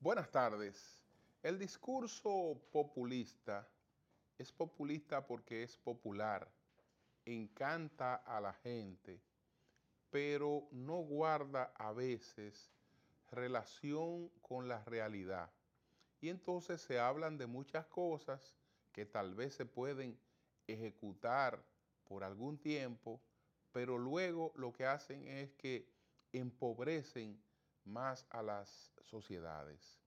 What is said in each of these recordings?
Buenas tardes. El discurso populista es populista porque es popular, encanta a la gente, pero no guarda a veces relación con la realidad. Y entonces se hablan de muchas cosas que tal vez se pueden ejecutar por algún tiempo, pero luego lo que hacen es que empobrecen más a las sociedades.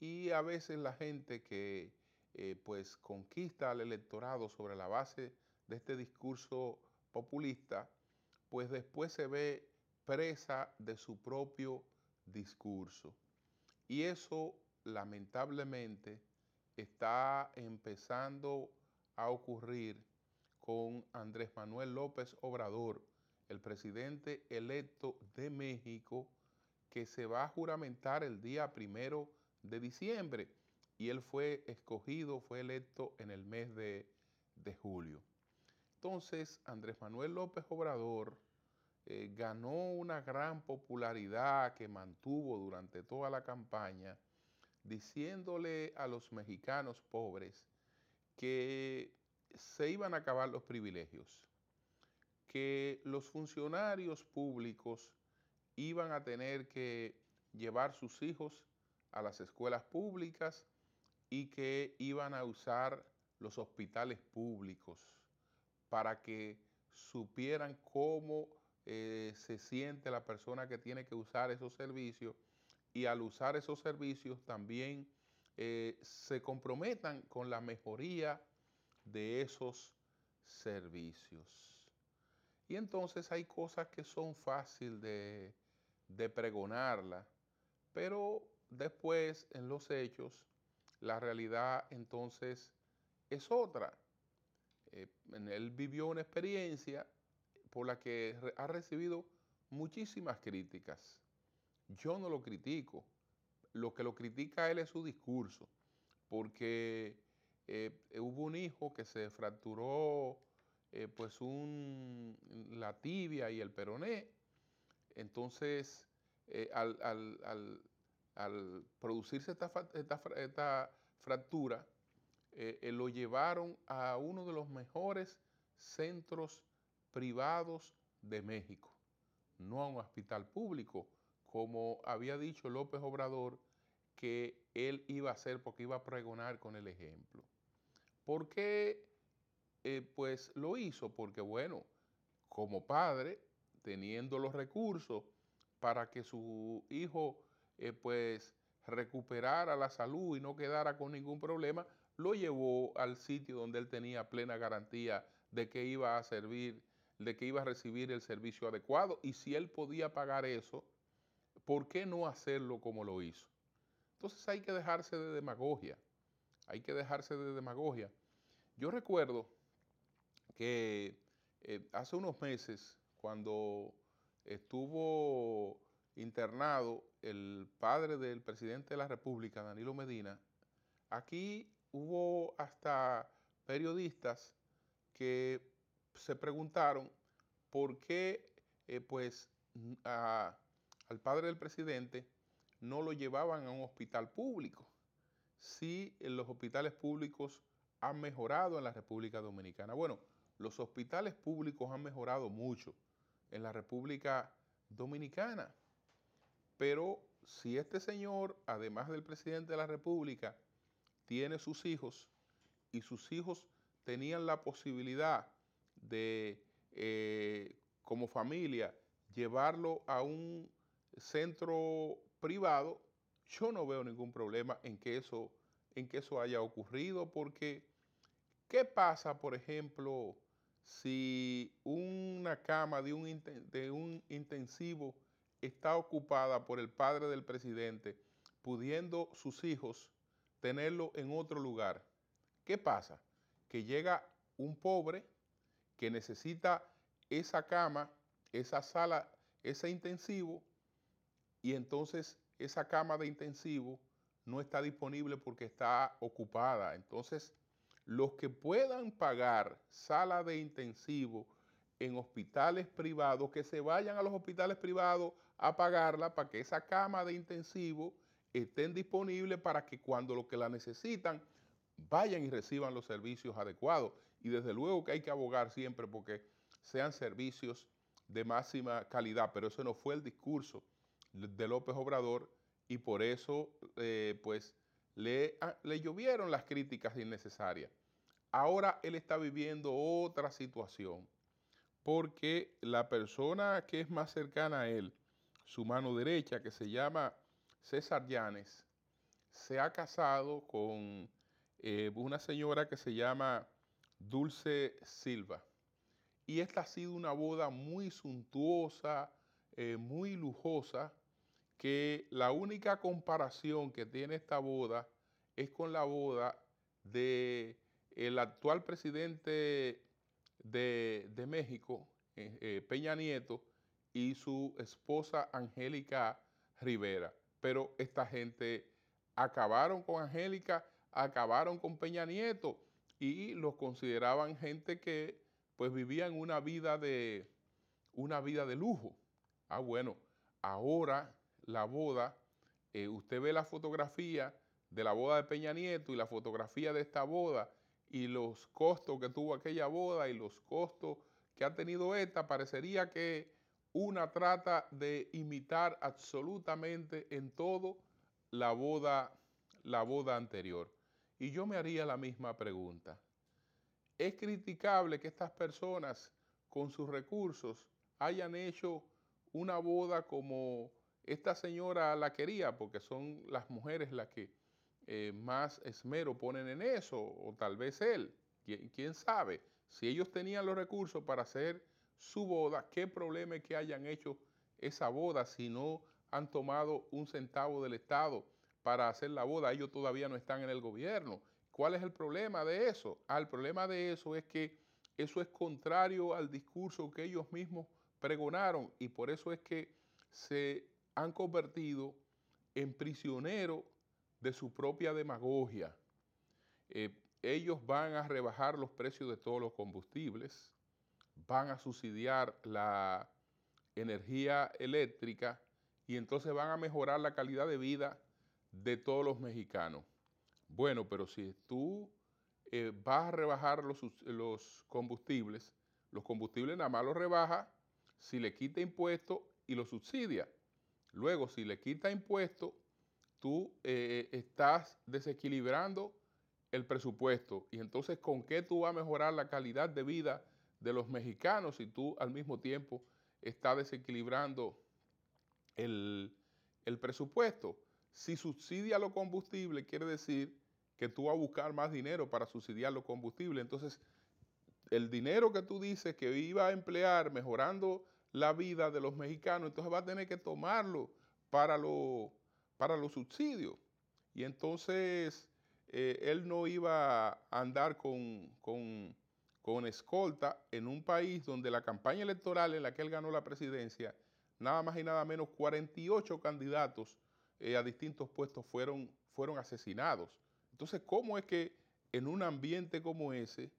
Y a veces la gente que eh, pues conquista al electorado sobre la base de este discurso populista, pues después se ve presa de su propio discurso. Y eso lamentablemente está empezando a ocurrir con Andrés Manuel López Obrador, el presidente electo de México, que se va a juramentar el día primero de diciembre. Y él fue escogido, fue electo en el mes de, de julio. Entonces, Andrés Manuel López Obrador eh, ganó una gran popularidad que mantuvo durante toda la campaña, diciéndole a los mexicanos pobres que se iban a acabar los privilegios, que los funcionarios públicos iban a tener que llevar sus hijos a las escuelas públicas y que iban a usar los hospitales públicos para que supieran cómo eh, se siente la persona que tiene que usar esos servicios y al usar esos servicios también eh, se comprometan con la mejoría de esos servicios. Y entonces hay cosas que son fáciles de, de pregonarla, pero después en los hechos la realidad entonces es otra. Eh, él vivió una experiencia por la que ha recibido muchísimas críticas. Yo no lo critico, lo que lo critica él es su discurso, porque eh, hubo un hijo que se fracturó eh, pues la tibia y el peroné, entonces eh, al, producirse esta fractura, lo llevaron a uno de los mejores centros privados de México, no a un hospital público, como había dicho López Obrador que él iba a hacer porque iba a pregonar con el ejemplo. ¿Por qué? Eh, pues lo hizo porque, bueno, como padre, teniendo los recursos para que su hijo, eh, pues, recuperara la salud y no quedara con ningún problema, lo llevó al sitio donde él tenía plena garantía de que iba a servir, de que iba a recibir el servicio adecuado. Y si él podía pagar eso, ¿por qué no hacerlo como lo hizo? Entonces hay que dejarse de demagogia, hay que dejarse de demagogia. Yo recuerdo que eh, hace unos meses, cuando estuvo internado el padre del presidente de la República, Danilo Medina, aquí hubo hasta periodistas que se preguntaron por qué eh, pues, a, al padre del presidente no lo llevaban a un hospital público. Sí, los hospitales públicos han mejorado en la República Dominicana. Bueno, los hospitales públicos han mejorado mucho en la República Dominicana. Pero si este señor, además del presidente de la República, tiene sus hijos y sus hijos tenían la posibilidad de, eh, como familia, llevarlo a un centro privado, yo no veo ningún problema en que eso, en que eso haya ocurrido, porque ¿qué pasa, por ejemplo, si una cama de un, de un intensivo está ocupada por el padre del presidente, pudiendo sus hijos tenerlo en otro lugar? ¿Qué pasa? Que llega un pobre que necesita esa cama, esa sala, ese intensivo, y entonces esa cama de intensivo no está disponible porque está ocupada. Entonces, los que puedan pagar sala de intensivo en hospitales privados, que se vayan a los hospitales privados a pagarla para que esa cama de intensivo estén disponibles para que cuando los que la necesitan vayan y reciban los servicios adecuados. Y desde luego que hay que abogar siempre porque sean servicios de máxima calidad, pero ese no fue el discurso de López Obrador y por eso eh, pues le, ah, le llovieron las críticas innecesarias. Ahora él está viviendo otra situación porque la persona que es más cercana a él, su mano derecha, que se llama César Llanes, se ha casado con eh, una señora que se llama Dulce Silva. Y esta ha sido una boda muy suntuosa, eh, muy lujosa, que la única comparación que tiene esta boda es con la boda de el actual presidente de, México, eh, eh, Peña Nieto, y su esposa Angélica Rivera. Pero esta gente acabaron con Angélica, acabaron con Peña Nieto y los consideraban gente que pues vivían una vida de una vida de lujo. Ah, bueno, ahora la boda, eh, usted ve la fotografía de la boda de Peña Nieto y la fotografía de esta boda y los costos que tuvo aquella boda y los costos que ha tenido esta, parecería que una trata de imitar absolutamente en todo la boda, la boda anterior. Y yo me haría la misma pregunta. Es criticable que estas personas con sus recursos hayan hecho una boda como esta señora la quería porque son las mujeres las que eh, más esmero ponen en eso, o tal vez él, ¿Quién, quién sabe. Si ellos tenían los recursos para hacer su boda, qué problema es que hayan hecho esa boda si no han tomado un centavo del Estado para hacer la boda, ellos todavía no están en el gobierno. ¿Cuál es el problema de eso? Ah, el problema de eso es que eso es contrario al discurso que ellos mismos pregonaron y por eso es que se han convertido en prisioneros de su propia demagogia. Eh, ellos van a rebajar los precios de todos los combustibles, van a subsidiar la energía eléctrica y entonces van a mejorar la calidad de vida de todos los mexicanos. Bueno, pero si tú eh, vas a rebajar los, los, combustibles, los combustibles nada más los rebaja si le quita impuestos y los subsidia. Luego, si le quita impuestos, tú eh, eh, estás desequilibrando el presupuesto. Y entonces, ¿con qué tú vas a mejorar la calidad de vida de los mexicanos si tú al mismo tiempo estás desequilibrando el, el presupuesto? Si subsidia lo combustible, quiere decir que tú vas a buscar más dinero para subsidiar lo combustible. Entonces, el dinero que tú dices que iba a emplear mejorando la vida de los mexicanos, entonces va a tener que tomarlo para, lo, para los subsidios. Y entonces eh, él no iba a andar con, escolta en un país donde la campaña electoral en la que él ganó la presidencia, nada más y nada menos 48 candidatos eh, a distintos puestos fueron, fueron asesinados. Entonces, ¿cómo es que en un ambiente como ese,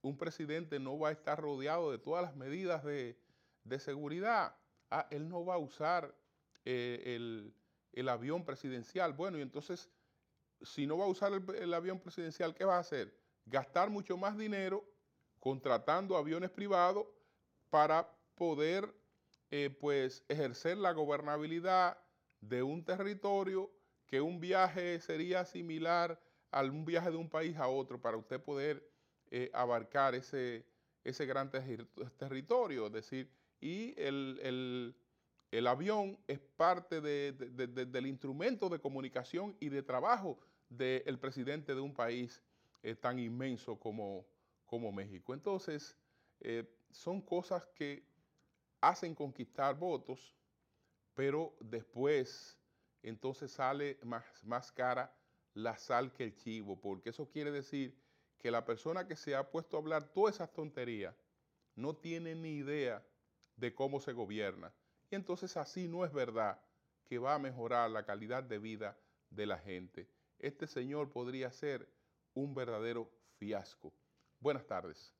un presidente no va a estar rodeado de todas las medidas de, de seguridad. Ah, él no va a usar eh, el, avión presidencial. Bueno, y entonces, si no va a usar el, avión presidencial, ¿qué va a hacer? Gastar mucho más dinero contratando aviones privados para poder eh, pues ejercer la gobernabilidad de un territorio que un viaje sería similar a un viaje de un país a otro para usted poder eh, abarcar ese, ese gran territorio. Es decir, y el, avión es parte del instrumento de comunicación y de trabajo del presidente de un país eh, tan inmenso como, como México. Entonces, eh, son cosas que hacen conquistar votos, pero después entonces sale más, más cara la sal que el chivo, porque eso quiere decir que la persona que se ha puesto a hablar todas esas tonterías no tiene ni idea de cómo se gobierna. Y entonces así no es verdad que va a mejorar la calidad de vida de la gente. Este señor podría ser un verdadero fiasco. Buenas tardes.